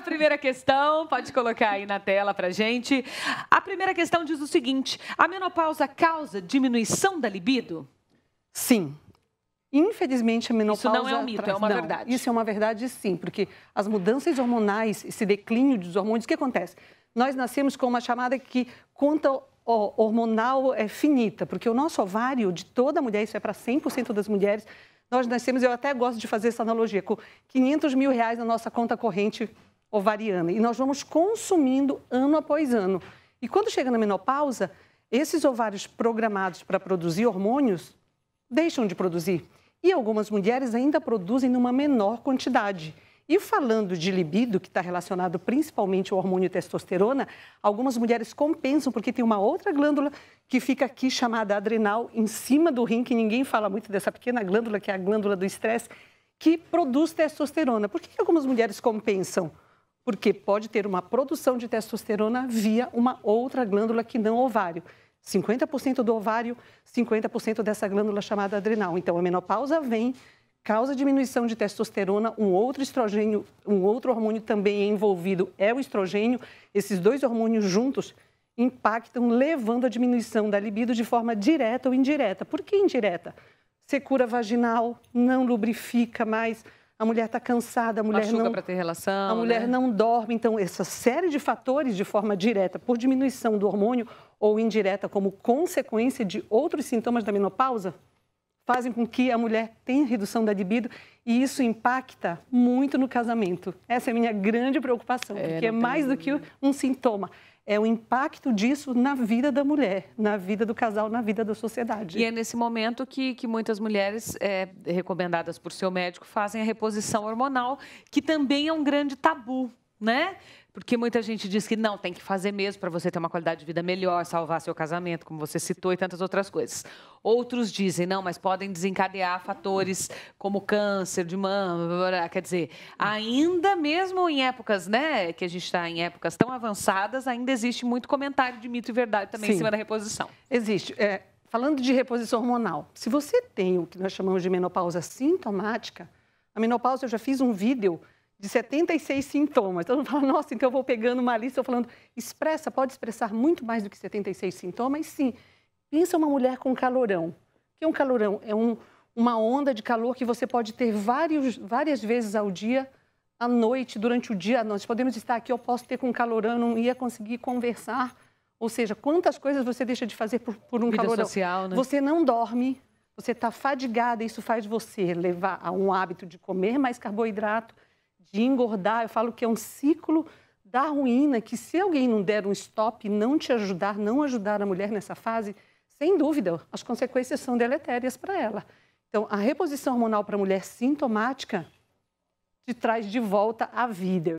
a primeira questão, pode colocar aí na tela para gente. A primeira questão diz o seguinte: a menopausa causa diminuição da libido? Sim. Infelizmente, a menopausa... Isso não é um mito, traz... é uma não, verdade. Isso é uma verdade, sim, porque as mudanças hormonais, esse declínio dos hormônios, o que acontece? Nós nascemos com uma chamada que conta hormonal é finita, porque o nosso ovário de toda mulher, isso é para 100% das mulheres, nós nascemos, eu até gosto de fazer essa analogia, com 500 mil reais na nossa conta corrente ovariana. E nós vamos consumindo ano após ano. E quando chega na menopausa, esses ovários programados para produzir hormônios deixam de produzir. E algumas mulheres ainda produzem numa menor quantidade. E falando de libido, que está relacionado principalmente ao hormônio testosterona, algumas mulheres compensam porque tem uma outra glândula que fica aqui chamada adrenal, em cima do rim, que ninguém fala muito dessa pequena glândula, que é a glândula do estresse, que produz testosterona. Por que algumas mulheres compensam? porque pode ter uma produção de testosterona via uma outra glândula que não ovário. 50% do ovário, 50% dessa glândula chamada adrenal. Então, a menopausa vem, causa diminuição de testosterona, um outro estrogênio, um outro hormônio também é envolvido, é o estrogênio. Esses dois hormônios juntos impactam, levando a diminuição da libido de forma direta ou indireta. Por que indireta? Secura vaginal, não lubrifica mais, a mulher está cansada, a mulher Machuca não para ter relação, a mulher né? não dorme, então essa série de fatores de forma direta por diminuição do hormônio ou indireta como consequência de outros sintomas da menopausa fazem com que a mulher tenha redução da libido e isso impacta muito no casamento. Essa é a minha grande preocupação, é, porque é mais do que um sintoma é o impacto disso na vida da mulher, na vida do casal, na vida da sociedade. E é nesse momento que, que muitas mulheres, é, recomendadas por seu médico, fazem a reposição hormonal, que também é um grande tabu né? Porque muita gente diz que não, tem que fazer mesmo para você ter uma qualidade de vida melhor, salvar seu casamento, como você citou, e tantas outras coisas. Outros dizem, não, mas podem desencadear fatores como câncer de mama, quer dizer, ainda mesmo em épocas, né, que a gente está em épocas tão avançadas, ainda existe muito comentário de mito e verdade também Sim. em cima da reposição. Existe. É, falando de reposição hormonal, se você tem o que nós chamamos de menopausa sintomática, a menopausa, eu já fiz um vídeo de 76 sintomas. Então, fala, nossa, então eu vou pegando uma lista, eu falando, expressa, pode expressar muito mais do que 76 sintomas? Sim. Pensa uma mulher com calorão. O que é um calorão? É um, uma onda de calor que você pode ter vários, várias vezes ao dia, à noite, durante o dia. Nós podemos estar aqui, eu posso ter com calorão, não ia conseguir conversar. Ou seja, quantas coisas você deixa de fazer por, por um Vida calorão. Social, né? Você não dorme, você está fadigada, isso faz você levar a um hábito de comer mais carboidrato, de engordar, eu falo que é um ciclo da ruína, que se alguém não der um stop, não te ajudar, não ajudar a mulher nessa fase, sem dúvida, as consequências são deletérias para ela. Então, a reposição hormonal para a mulher sintomática te traz de volta à vida.